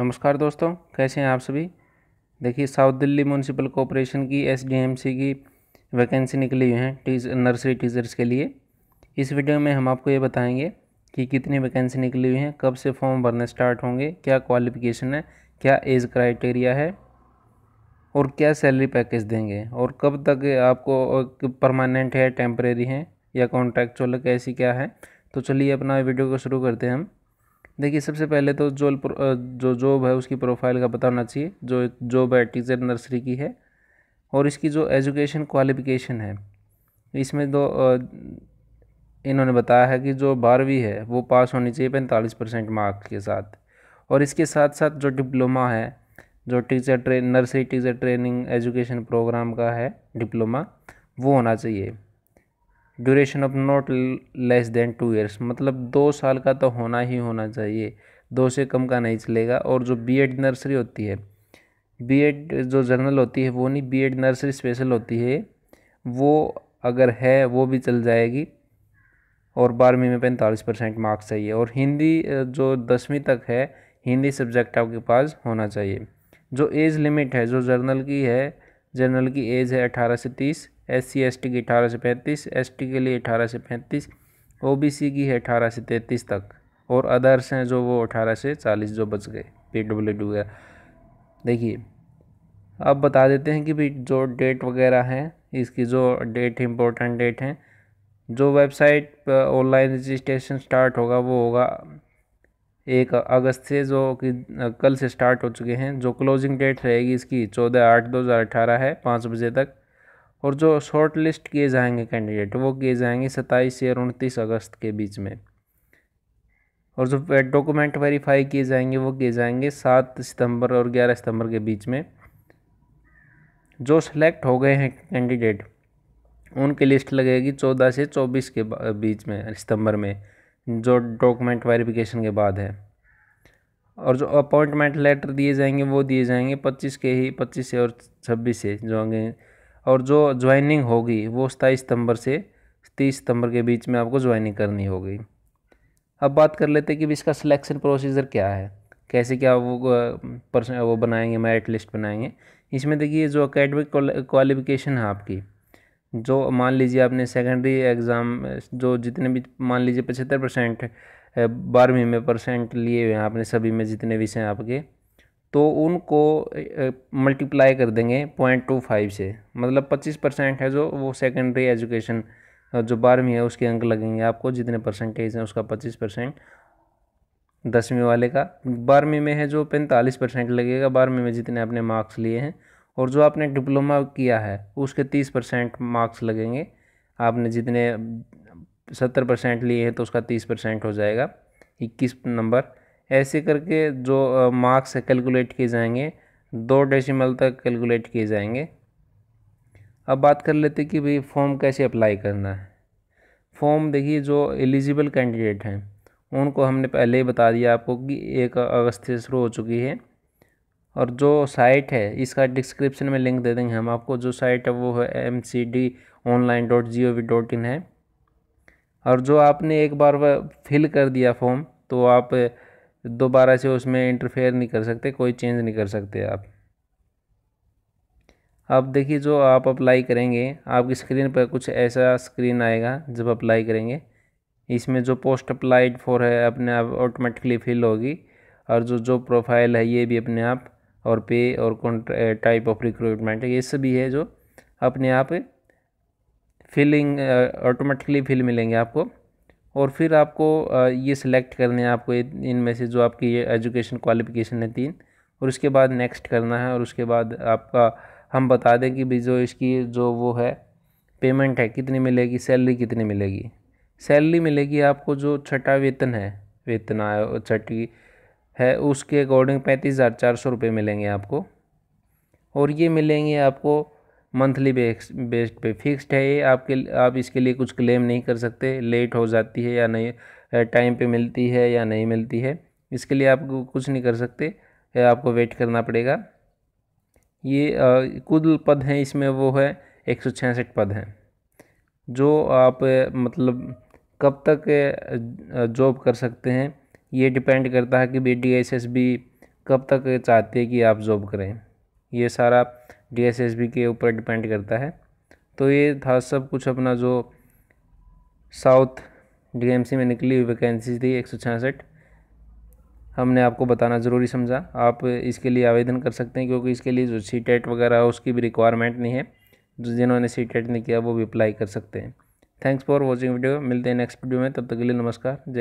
नमस्कार दोस्तों कैसे हैं आप सभी देखिए साउथ दिल्ली म्यूनसिपल कॉरपोरेशन की एस की वैकेंसी निकली हुई है टीज नर्सरी टीचर्स के लिए इस वीडियो में हम आपको ये बताएंगे कि कितनी वैकेंसी निकली हुई हैं कब से फॉर्म भरने स्टार्ट होंगे क्या क्वालिफिकेशन है क्या एज क्राइटेरिया है और क्या सैलरी पैकेज देंगे और कब तक आपको परमानेंट है टेम्प्रेरी है या कॉन्ट्रैक्चुअल कैसी क्या है तो चलिए अपना वीडियो को शुरू करते हैं हम देखिए सबसे पहले तो जो जो जॉब है उसकी प्रोफाइल का पता होना चाहिए जो जॉब है टीचर नर्सरी की है और इसकी जो एजुकेशन क्वालिफ़िकेशन है इसमें दो इन्होंने बताया है कि जो बारहवीं है वो पास होनी चाहिए पैंतालीस परसेंट मार्क्स के साथ और इसके साथ साथ जो डिप्लोमा है जो teacher train nursery teacher training education program का है डिप्लोमा वो होना चाहिए duration of not less than two years मतलब दो साल का तो होना ही होना चाहिए दो से कम का नहीं चलेगा और जो बी एड नर्सरी होती है बी एड जो जर्नल होती है वो नहीं बी एड नर्सरी स्पेशल होती है वो अगर है वो भी चल जाएगी और बारहवीं में पैंतालीस परसेंट मार्क्स चाहिए और हिंदी जो दसवीं तक है हिंदी सब्जेक्ट आपके पास होना चाहिए जो एज लिमिट है जो जर्नल की है जर्नल की एज है अठारह से तीस एस सी एस टी की अठारह से पैंतीस एस टी के लिए अठारह से पैंतीस ओ बी सी की है अठारह से तैंतीस तक और अदर्स हैं जो वो अठारह से चालीस जो बच गए पी डब्ल्यू डी वगैरह देखिए अब बता देते हैं कि भाई जो डेट वगैरह हैं इसकी जो डेट इम्पोर्टेंट डेट हैं जो वेबसाइट ऑनलाइन रजिस्ट्रेशन स्टार्ट होगा वो होगा एक अगस्त से जो कि कल से स्टार्ट हो चुके हैं जो क्लोजिंग डेट रहेगी इसकी चौदह आठ दो हज़ार अठारह है पाँच बजे तक और जो शॉर्ट लिस्ट किए जाएंगे कैंडिडेट वो किए जाएंगे सत्ताईस से उनतीस अगस्त के बीच में और जो डॉक्यूमेंट वेरीफाई किए जाएंगे वो किए जाएंगे सात सितंबर और ग्यारह सितंबर के बीच में जो सिलेक्ट हो गए हैं कैंडिडेट उनकी लिस्ट लगेगी चौदह से चौबीस के बीच में सितंबर में जो डॉक्यूमेंट वेरिफिकेशन के बाद है और जो अपॉइंटमेंट लेटर दिए जाएंगे वो दिए जाएंगे पच्चीस के ही पच्चीस से और छब्बीस से जो होंगे और जो ज्वाइनिंग होगी वो सताईस सितंबर से तीस सितंबर के बीच में आपको ज्वाइनिंग करनी होगी अब बात कर लेते हैं कि इसका सिलेक्शन प्रोसीजर क्या है कैसे क्या वो पर्सन वो बनाएंगे मेरिट लिस्ट बनाएंगे इसमें देखिए जो अकेडमिक क्वालिफिकेशन है आपकी जो मान लीजिए आपने सेकेंडरी एग्ज़ाम जो जितने भी मान लीजिए पचहत्तर परसेंट बारहवीं में परसेंट लिए हुए हैं आपने सभी में जितने विषय आपके तो उनको मल्टीप्लाई कर देंगे पॉइंट टू फाइव से मतलब पच्चीस परसेंट है जो वो सेकेंडरी एजुकेशन जो बारहवीं है उसके अंक लगेंगे आपको जितने परसेंटेज हैं उसका पच्चीस परसेंट दसवीं वाले का बारहवीं में है जो पैंतालीस परसेंट लगेगा बारहवीं में जितने आपने मार्क्स लिए हैं और जो आपने डिप्लोमा किया है उसके तीस परसेंट मार्क्स लगेंगे आपने जितने सत्तर परसेंट लिए हैं तो उसका तीस परसेंट हो जाएगा इक्कीस नंबर ऐसे करके जो मार्क्स है कैलकुलेट किए जाएंगे दो डेसिमल तक कैलकुलेट किए जाएंगे अब बात कर लेते कि भाई फॉर्म कैसे अप्लाई करना है फॉर्म देखिए जो एलिजिबल कैंडिडेट हैं उनको हमने पहले ही बता दिया आपको कि एक अगस्त से शुरू हो चुकी है और जो साइट है इसका डिस्क्रिप्शन में लिंक दे देंगे हम आपको जो साइट है वो है M C D online dot G O V dot I N और जो आपने एक बार फिल कर दिया फॉर्म तो आप दोबारा से उसमें इंटरफेयर नहीं कर सकते कोई चेंज नहीं कर सकते आप अब देखिए जो आप अप्लाई करेंगे आपकी स्क्रीन पर कुछ ऐसा स्क्रीन आएगा जब अप्लाई करेंगे इसमें जो पोस्ट अप्लाइड फॉर है अपने आप ऑटोमेटिकली फिल होगी और जो जो प्रोफाइल है ये भी अपने आप और पे और कौन टाइप ऑफ रिक्रूटमेंट ये सभी है जो अपने आप फिलिंग ऑटोमेटिकली फिल मिलेंगे आपको और फिर आपको ये सिलेक्ट करने हैं आपको इन में से जो आपकी ये एजुकेशन क्वालिफ़िकेशन है तीन और उसके बाद नेक्स्ट करना है और उसके बाद आपका हम बता दें कि भी जो इसकी जो वो है पेमेंट है कितनी मिलेगी सैलरी कितनी मिलेगी सैलरी मिलेगी आपको जो छठा वेतन है वेतन आया छठी है उसके अकॉर्डिंग पैंतीस हज़ार चार सौ रुपये मिलेंगे आपको और ये मिलेंगे आपको मंथली बेस पे फिक्स्ड है ये आपके आप इसके लिए कुछ क्लेम नहीं कर सकते लेट हो जाती है या नहीं टाइम पे मिलती है या नहीं मिलती है इसके लिए आप कुछ नहीं कर सकते आपको वेट करना पड़ेगा ये कुल पद हैं इसमें वो है एक सौ छियासठ पद हैं जो आप मतलब कब तक जॉब कर सकते हैं ये डिपेंड करता है कि B D S S B कब तक चाहते हैं कि आप जॉब करें ये सारा डी के ऊपर डिपेंड करता है तो ये था सब कुछ अपना जो साउथ डीएमसी में निकली हुई वैकेंसी थी एक हमने आपको बताना ज़रूरी समझा आप इसके लिए आवेदन कर सकते हैं क्योंकि इसके लिए जो सी टेट वगैरह उसकी भी रिक्वायरमेंट नहीं है जो जिन्होंने सी टेट नहीं किया वो भी अप्लाई कर सकते हैं थैंक्स फॉर वॉचिंग वीडियो मिलते हैं नेक्स्ट वीडियो में तब तक के लिए नमस्कार